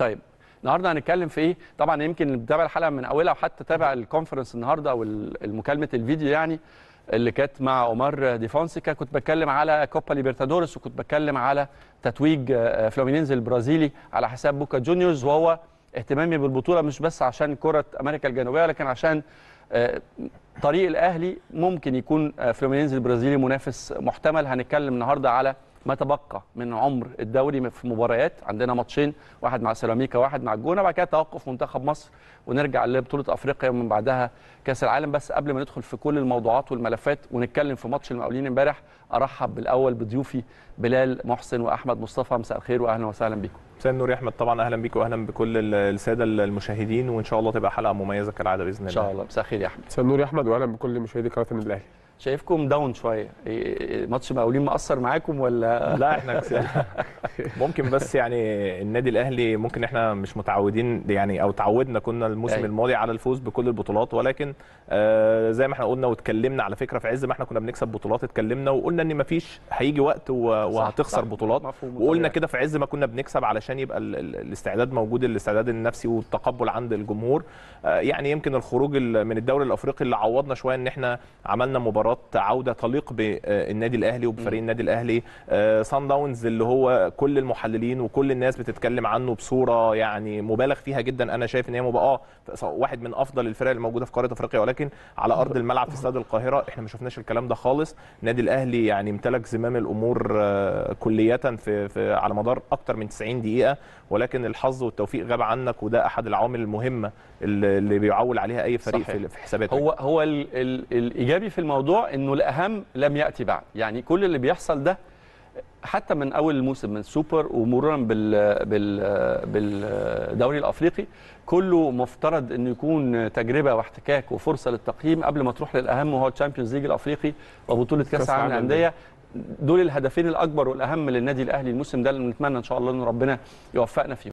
طيب النهارده هنتكلم في ايه طبعا يمكن اللي بتابع الحلقه من اولها وحتى تابع الكونفرنس النهارده او مكالمه الفيديو يعني اللي كانت مع عمر دي فونسيكا كنت بتكلم على كوبا ليبرتادورس وكنت بتكلم على تتويج آه، فلومينينز البرازيلي على حساب بوكا جونيورز وهو اهتمامي بالبطوله مش بس عشان كره امريكا الجنوبيه ولكن عشان آه، طريق الاهلي ممكن يكون آه، فلومينينز البرازيلي منافس محتمل هنتكلم النهارده على ما تبقى من عمر الدوري في مباريات عندنا ماتشين واحد مع سيراميكا واحد مع الجونه بعد كده توقف منتخب مصر ونرجع لبطوله افريقيا ومن بعدها كاس العالم بس قبل ما ندخل في كل الموضوعات والملفات ونتكلم في ماتش المقاولين امبارح ارحب بالاول بضيوفي بلال محسن واحمد مصطفى مساء الخير واهلا وسهلا بكم مساء النور يا احمد طبعا اهلا بيك واهلا بكل الساده المشاهدين وان شاء الله تبقى حلقه مميزه كالعاده باذن الله ان شاء الله مساء الخير يا احمد مساء النور يا احمد واهلا بكل مشاهدي قناه الاهلي شايفكم داون شويه إيه، إيه، ماتش مقاولين مأثر معاكم ولا لا احنا ممكن بس يعني النادي الاهلي ممكن احنا مش متعودين يعني او تعودنا كنا الموسم أيوة. الماضي على الفوز بكل البطولات ولكن آه، زي ما احنا قلنا واتكلمنا على فكره في عز ما احنا كنا بنكسب بطولات اتكلمنا وقلنا ان مفيش هيجي وقت وهتخسر بطولات وقلنا كده في عز ما كنا بنكسب علشان يبقى الاستعداد موجود الاستعداد النفسي والتقبل عند الجمهور آه، يعني يمكن الخروج من الدوري الافريقي اللي عوضنا شويه ان احنا عملنا مباراه مباراه عوده تليق بالنادي الاهلي وبفريق النادي الاهلي سان آه، داونز اللي هو كل المحللين وكل الناس بتتكلم عنه بصوره يعني مبالغ فيها جدا انا شايف ان هي اه واحد من افضل الفرق الموجوده في قاره افريقيا ولكن على ارض الملعب في استاد القاهره احنا ما شفناش الكلام ده خالص النادي الاهلي يعني امتلك زمام الامور آه، كليه في, في على مدار اكتر من 90 دقيقه ولكن الحظ والتوفيق غاب عنك وده احد العوامل المهمه اللي بيعول عليها اي فريق صحيح. في حساباتك هو هو الايجابي في الموضوع انه الاهم لم ياتي بعد يعني كل اللي بيحصل ده حتى من اول الموسم من السوبر ومرورا بال بال بالدوري الافريقي كله مفترض انه يكون تجربه واحتكاك وفرصه للتقييم قبل ما تروح للاهم وهو تشامبيونز ليج الافريقي وبطوله كاس العالم للانديه دول الهدفين الاكبر والاهم للنادي الاهلي الموسم ده اللي نتمنى ان شاء الله ان ربنا يوفقنا فيهم